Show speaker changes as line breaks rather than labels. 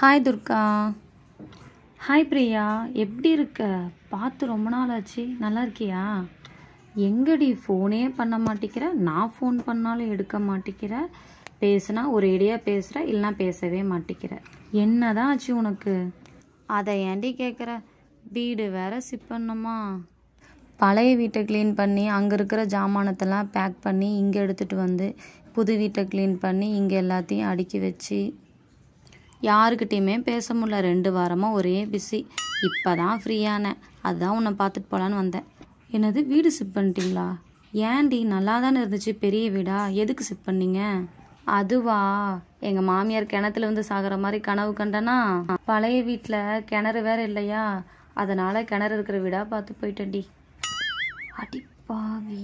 hi Durga hi Priya எப்படி இருக்க பார்த்து ரொம்ப நாள் ஆச்சு நல்லா இருக்கியா எங்கடி ஃபோனே பண்ண மாட்டேங்கிற நான் ஃபோன் பண்ணாலும் எடுக்க மாட்டேங்கிற பேசுனா ஒரு இடையாக பேசுகிற இல்லைனா பேசவே மாட்டேங்கிற என்ன தான் ஆச்சு உனக்கு அதை ஏண்டி கேட்குற வீடு வேற சிப் பண்ணுமா பழைய வீட்டை க்ளீன் பண்ணி அங்கே இருக்கிற ஜாமானத்தெல்லாம் பேக் பண்ணி இங்கே எடுத்துகிட்டு வந்து புது வீட்டை க்ளீன் பண்ணி இங்கே எல்லாத்தையும் அடுக்கி வச்சு யாருக்கிட்டேயுமே பேச முடில ரெண்டு வாரமாக ஒரே பிஸி இப்போ தான் ஃப்ரீயான அதுதான் உன்னை பார்த்துட்டு போகலான்னு வந்தேன் என்னது வீடு சிப் பண்ணிட்டீங்களா ஏன்டி நல்லா தானே இருந்துச்சு பெரிய வீடா எதுக்கு சிப் பண்ணீங்க அதுவா எங்கள் மாமியார் கிணத்துல வந்து சாகிற மாதிரி கனவு கண்டனா பழைய வீட்டில் கிணறு வேற இல்லையா அதனால் கிணறு இருக்கிற வீடாக பார்த்து போயிட்டேன்டி அடிப்பாவி